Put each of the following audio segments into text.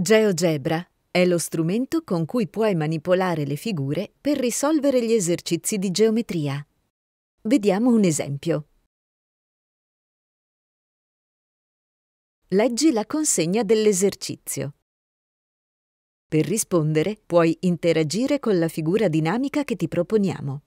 GeoGebra è lo strumento con cui puoi manipolare le figure per risolvere gli esercizi di geometria. Vediamo un esempio. Leggi la consegna dell'esercizio. Per rispondere puoi interagire con la figura dinamica che ti proponiamo.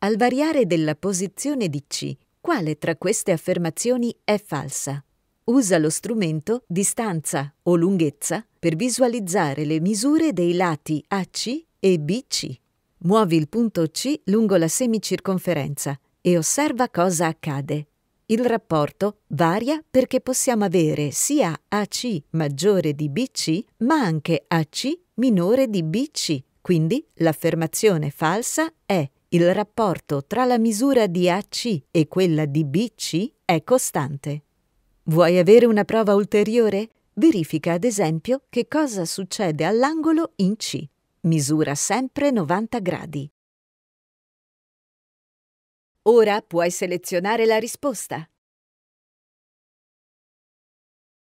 Al variare della posizione di C, quale tra queste affermazioni è falsa? Usa lo strumento distanza o lunghezza per visualizzare le misure dei lati AC e BC. Muovi il punto C lungo la semicirconferenza e osserva cosa accade. Il rapporto varia perché possiamo avere sia AC maggiore di BC, ma anche AC minore di BC. Quindi l'affermazione falsa è il rapporto tra la misura di AC e quella di BC è costante. Vuoi avere una prova ulteriore? Verifica ad esempio che cosa succede all'angolo in C. Misura sempre 90 gradi. Ora puoi selezionare la risposta.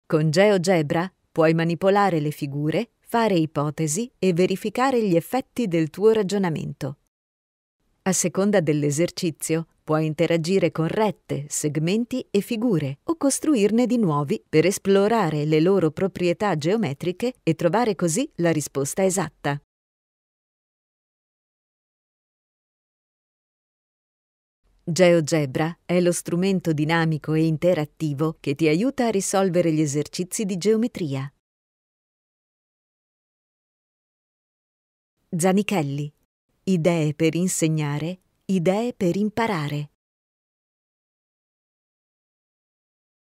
Con GeoGebra puoi manipolare le figure, fare ipotesi e verificare gli effetti del tuo ragionamento. A seconda dell'esercizio, puoi interagire con rette, segmenti e figure o costruirne di nuovi per esplorare le loro proprietà geometriche e trovare così la risposta esatta. GeoGebra è lo strumento dinamico e interattivo che ti aiuta a risolvere gli esercizi di geometria. Zanichelli Idee per insegnare, idee per imparare.